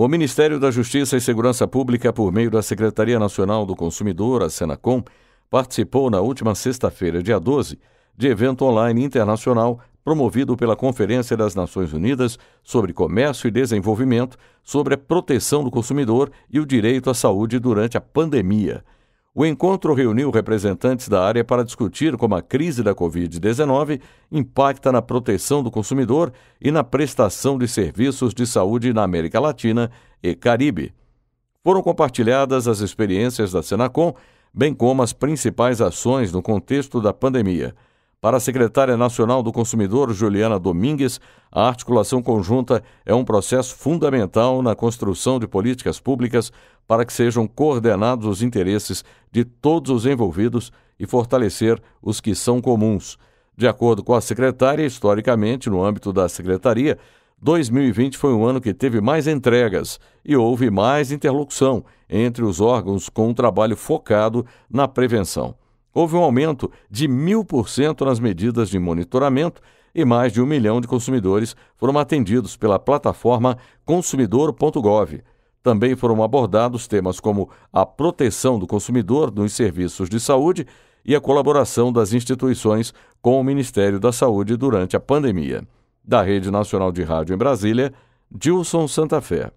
O Ministério da Justiça e Segurança Pública, por meio da Secretaria Nacional do Consumidor, a Senacom, participou na última sexta-feira, dia 12, de evento online internacional promovido pela Conferência das Nações Unidas sobre Comércio e Desenvolvimento sobre a proteção do consumidor e o direito à saúde durante a pandemia. O encontro reuniu representantes da área para discutir como a crise da Covid-19 impacta na proteção do consumidor e na prestação de serviços de saúde na América Latina e Caribe. Foram compartilhadas as experiências da Senacom, bem como as principais ações no contexto da pandemia. Para a secretária nacional do consumidor, Juliana Domingues, a articulação conjunta é um processo fundamental na construção de políticas públicas para que sejam coordenados os interesses de todos os envolvidos e fortalecer os que são comuns. De acordo com a secretária, historicamente, no âmbito da secretaria, 2020 foi um ano que teve mais entregas e houve mais interlocução entre os órgãos com um trabalho focado na prevenção. Houve um aumento de 1.000% nas medidas de monitoramento e mais de um milhão de consumidores foram atendidos pela plataforma consumidor.gov. Também foram abordados temas como a proteção do consumidor nos serviços de saúde e a colaboração das instituições com o Ministério da Saúde durante a pandemia. Da Rede Nacional de Rádio em Brasília, Dilson Santa Fé.